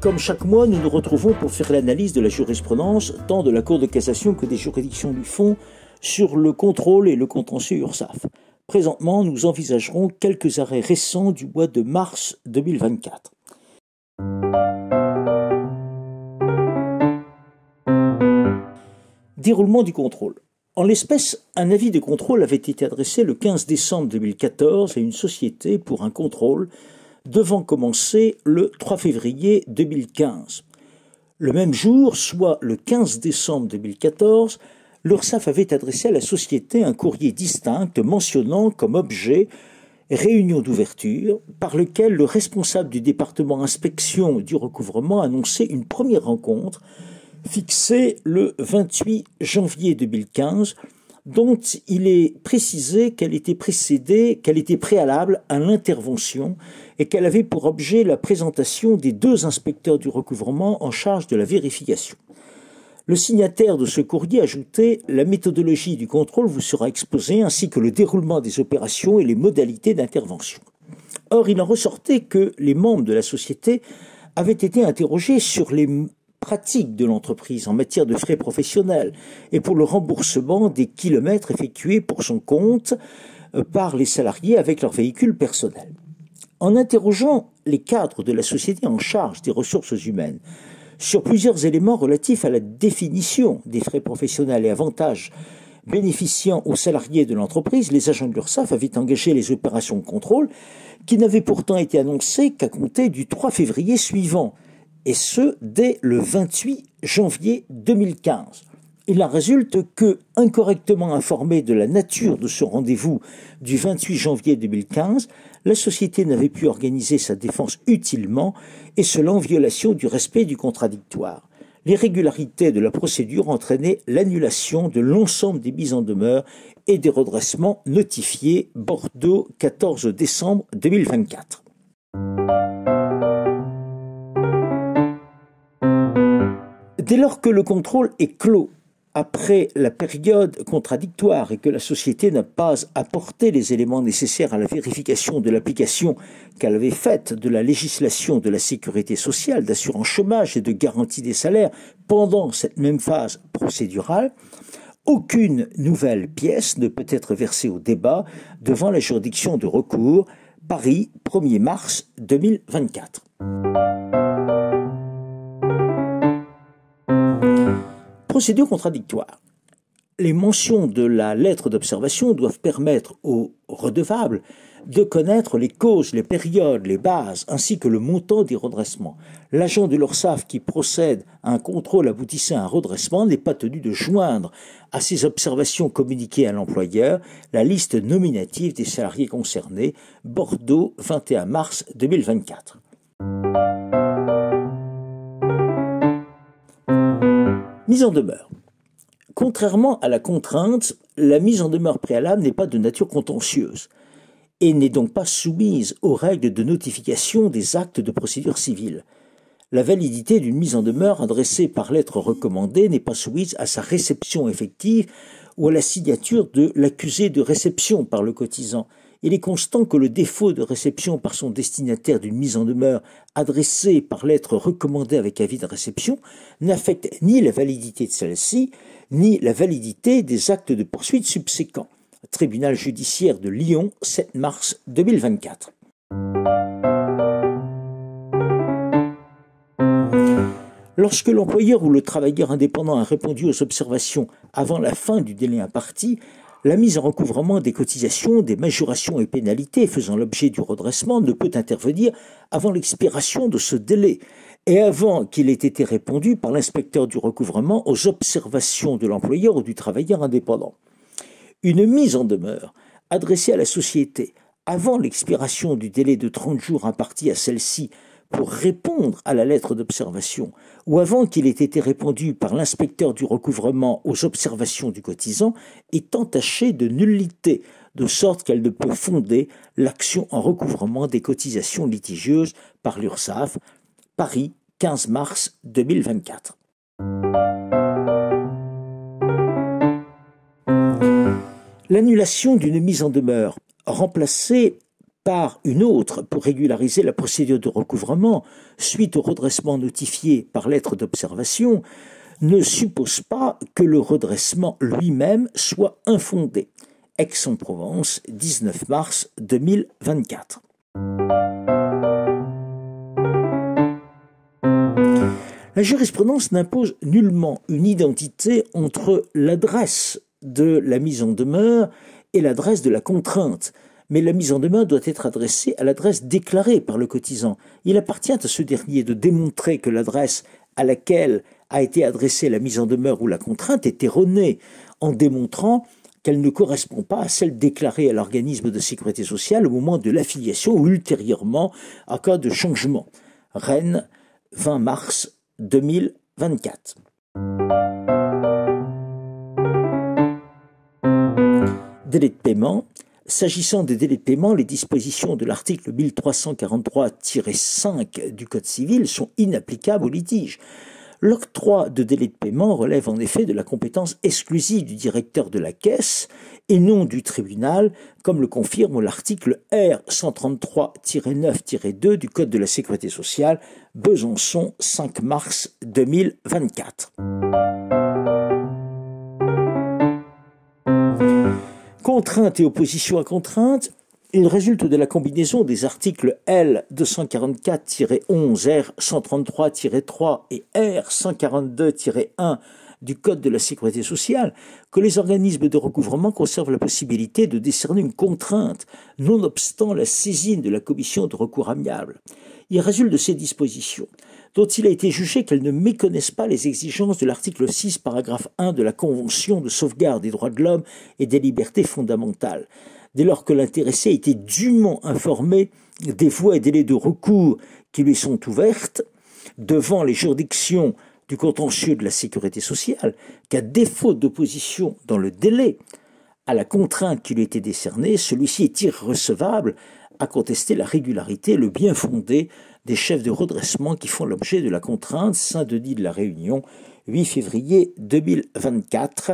Comme chaque mois, nous nous retrouvons pour faire l'analyse de la jurisprudence, tant de la Cour de cassation que des juridictions du fond, sur le contrôle et le contentieux URSAF. Présentement, nous envisagerons quelques arrêts récents du mois de mars 2024. Déroulement du contrôle. En l'espèce, un avis de contrôle avait été adressé le 15 décembre 2014 à une société pour un contrôle devant commencer le 3 février 2015. Le même jour, soit le 15 décembre 2014, l'URSSAF avait adressé à la société un courrier distinct mentionnant comme objet réunion d'ouverture par lequel le responsable du département inspection du recouvrement annonçait une première rencontre fixée le 28 janvier 2015 dont il est précisé qu'elle était précédée, qu'elle était préalable à l'intervention et qu'elle avait pour objet la présentation des deux inspecteurs du recouvrement en charge de la vérification. Le signataire de ce courrier ajoutait La méthodologie du contrôle vous sera exposée ainsi que le déroulement des opérations et les modalités d'intervention. Or, il en ressortait que les membres de la société avaient été interrogés sur les pratique de l'entreprise en matière de frais professionnels et pour le remboursement des kilomètres effectués pour son compte euh, par les salariés avec leur véhicule personnel. En interrogeant les cadres de la société en charge des ressources humaines sur plusieurs éléments relatifs à la définition des frais professionnels et avantages bénéficiant aux salariés de l'entreprise, les agents de l'URSSAF avaient engagé les opérations de contrôle qui n'avaient pourtant été annoncées qu'à compter du 3 février suivant et ce, dès le 28 janvier 2015. Il en résulte que, incorrectement informé de la nature de ce rendez-vous du 28 janvier 2015, la société n'avait pu organiser sa défense utilement, et cela en violation du respect du contradictoire. L'irrégularité de la procédure entraînait l'annulation de l'ensemble des mises en demeure et des redressements notifiés Bordeaux 14 décembre 2024. Dès lors que le contrôle est clos, après la période contradictoire et que la société n'a pas apporté les éléments nécessaires à la vérification de l'application qu'elle avait faite de la législation de la sécurité sociale, d'assurance chômage et de garantie des salaires pendant cette même phase procédurale, aucune nouvelle pièce ne peut être versée au débat devant la juridiction de recours Paris 1er mars 2024. procédure contradictoire. Les mentions de la lettre d'observation doivent permettre aux redevables de connaître les causes, les périodes, les bases, ainsi que le montant des redressements. L'agent de l'ORSAF qui procède à un contrôle aboutissant à un redressement n'est pas tenu de joindre à ses observations communiquées à l'employeur la liste nominative des salariés concernés, Bordeaux 21 mars 2024. Mise en demeure. Contrairement à la contrainte, la mise en demeure préalable n'est pas de nature contentieuse et n'est donc pas soumise aux règles de notification des actes de procédure civile. La validité d'une mise en demeure adressée par lettre recommandée n'est pas soumise à sa réception effective ou à la signature de l'accusé de réception par le cotisant il est constant que le défaut de réception par son destinataire d'une mise en demeure adressée par lettre recommandée avec avis de réception n'affecte ni la validité de celle-ci, ni la validité des actes de poursuite subséquents. Tribunal judiciaire de Lyon, 7 mars 2024. Lorsque l'employeur ou le travailleur indépendant a répondu aux observations avant la fin du délai imparti, la mise en recouvrement des cotisations, des majorations et pénalités faisant l'objet du redressement ne peut intervenir avant l'expiration de ce délai et avant qu'il ait été répondu par l'inspecteur du recouvrement aux observations de l'employeur ou du travailleur indépendant. Une mise en demeure adressée à la société avant l'expiration du délai de 30 jours imparti à celle-ci pour répondre à la lettre d'observation, ou avant qu'il ait été répondu par l'inspecteur du recouvrement aux observations du cotisant, est entachée de nullité, de sorte qu'elle ne peut fonder l'action en recouvrement des cotisations litigieuses par l'URSAF, Paris, 15 mars 2024. L'annulation d'une mise en demeure, remplacée par une autre pour régulariser la procédure de recouvrement suite au redressement notifié par lettre d'observation ne suppose pas que le redressement lui-même soit infondé. Aix-en-Provence, 19 mars 2024. La jurisprudence n'impose nullement une identité entre l'adresse de la mise en demeure et l'adresse de la contrainte mais la mise en demeure doit être adressée à l'adresse déclarée par le cotisant. Il appartient à ce dernier de démontrer que l'adresse à laquelle a été adressée la mise en demeure ou la contrainte est erronée, en démontrant qu'elle ne correspond pas à celle déclarée à l'organisme de sécurité sociale au moment de l'affiliation ou ultérieurement en cas de changement. Rennes, 20 mars 2024. Délai de paiement, S'agissant des délais de paiement, les dispositions de l'article 1343-5 du Code civil sont inapplicables au litige. L'octroi de délais de paiement relève en effet de la compétence exclusive du directeur de la caisse et non du tribunal, comme le confirme l'article R 133-9-2 du Code de la sécurité sociale, Besançon 5 mars 2024. contrainte et opposition à contrainte, il résulte de la combinaison des articles L 244-11, R 133-3 et R 142-1 du Code de la sécurité sociale que les organismes de recouvrement conservent la possibilité de décerner une contrainte, nonobstant la saisine de la commission de recours amiable. Il résulte de ces dispositions dont il a été jugé qu'elles ne méconnaissent pas les exigences de l'article 6, paragraphe 1 de la Convention de sauvegarde des droits de l'homme et des libertés fondamentales, dès lors que l'intéressé a été dûment informé des voies et délais de recours qui lui sont ouvertes devant les juridictions du contentieux de la sécurité sociale, qu'à défaut d'opposition dans le délai à la contrainte qui lui était décernée, celui-ci est irrecevable à contester la régularité, le bien fondé des chefs de redressement qui font l'objet de la contrainte Saint-Denis de la Réunion, 8 février 2024.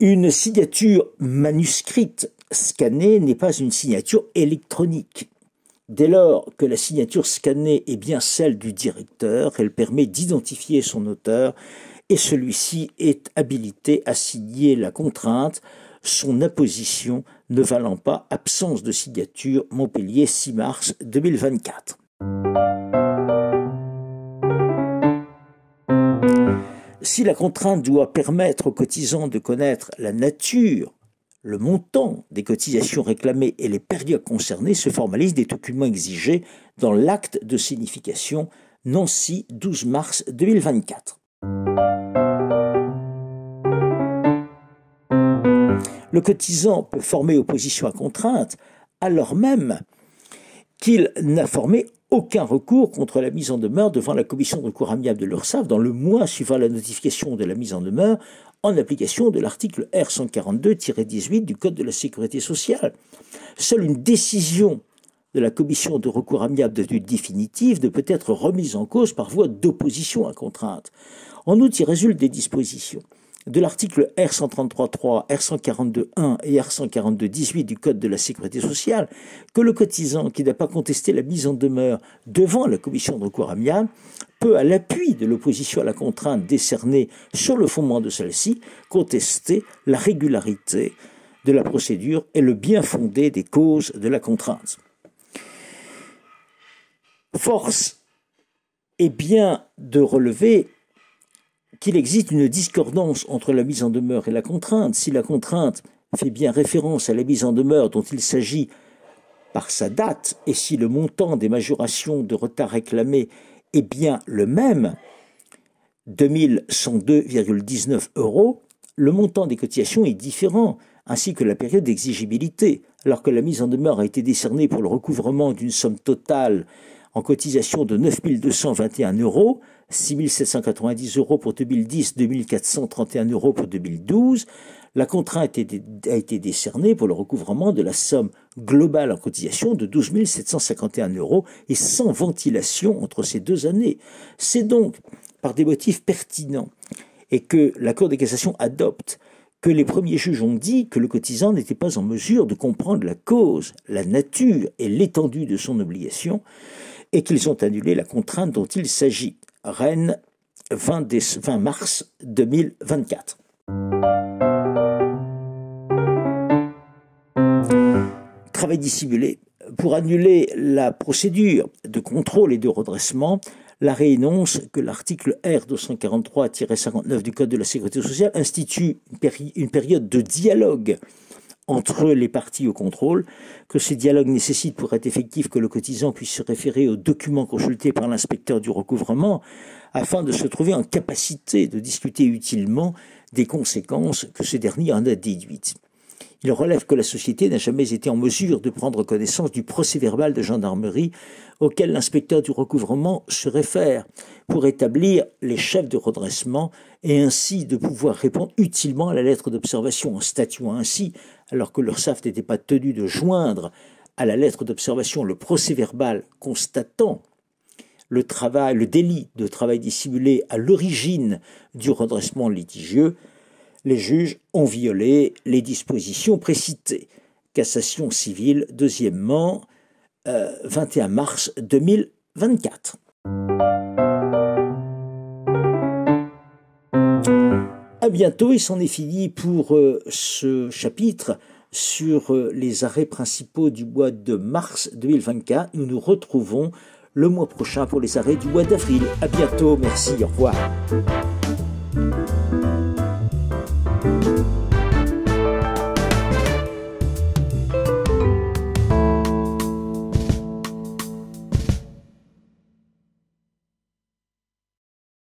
Une signature manuscrite scannée n'est pas une signature électronique. Dès lors que la signature scannée est bien celle du directeur, elle permet d'identifier son auteur et celui-ci est habilité à signer la contrainte, son imposition, ne valant pas absence de signature Montpellier 6 mars 2024. Si la contrainte doit permettre aux cotisants de connaître la nature, le montant des cotisations réclamées et les périodes concernées se formalisent des documents exigés dans l'acte de signification Nancy 12 mars 2024. Le cotisant peut former opposition à contrainte alors même qu'il n'a formé aucun recours contre la mise en demeure devant la commission de recours amiable de l'URSAF dans le mois suivant la notification de la mise en demeure en application de l'article R142-18 du Code de la sécurité sociale. Seule une décision de la commission de recours amiable devenue définitive ne peut être remise en cause par voie d'opposition à contrainte. En outre, il résulte des dispositions de l'article R133.3, R142.1 et R142.18 du Code de la sécurité sociale que le cotisant qui n'a pas contesté la mise en demeure devant la commission de recours amiable peut, à l'appui de l'opposition à la contrainte décernée sur le fondement de celle-ci, contester la régularité de la procédure et le bien fondé des causes de la contrainte. Force est bien de relever qu'il existe une discordance entre la mise en demeure et la contrainte. Si la contrainte fait bien référence à la mise en demeure dont il s'agit par sa date, et si le montant des majorations de retard réclamé est bien le même, 2102,19 euros, le montant des cotisations est différent, ainsi que la période d'exigibilité, alors que la mise en demeure a été décernée pour le recouvrement d'une somme totale en cotisation de 9 221 euros, 6 790 euros pour 2010, 2431 euros pour 2012. La contrainte a été décernée pour le recouvrement de la somme globale en cotisation de 12 751 euros et sans ventilation entre ces deux années. C'est donc par des motifs pertinents et que la Cour de cassation adopte que les premiers juges ont dit que le cotisant n'était pas en mesure de comprendre la cause, la nature et l'étendue de son obligation, et qu'ils ont annulé la contrainte dont il s'agit. Rennes, 20, mars 2024. Travail dissimulé. Pour annuler la procédure de contrôle et de redressement, l'arrêt énonce que l'article R 243-59 du Code de la sécurité sociale institue une période de dialogue entre les parties au contrôle, que ces dialogues nécessitent pour être effectifs que le cotisant puisse se référer aux documents consultés par l'inspecteur du recouvrement afin de se trouver en capacité de discuter utilement des conséquences que ce dernier en a déduites il relève que la société n'a jamais été en mesure de prendre connaissance du procès-verbal de gendarmerie auquel l'inspecteur du recouvrement se réfère pour établir les chefs de redressement et ainsi de pouvoir répondre utilement à la lettre d'observation en statuant ainsi, alors que l'URSAF n'était pas tenu de joindre à la lettre d'observation le procès-verbal constatant le travail, le délit de travail dissimulé à l'origine du redressement litigieux, les juges ont violé les dispositions précitées. Cassation civile, deuxièmement, 21 euh, mars 2024. À bientôt, il s'en est fini pour euh, ce chapitre sur euh, les arrêts principaux du mois de mars 2024. Nous nous retrouvons le mois prochain pour les arrêts du mois d'avril. À bientôt, merci, au revoir.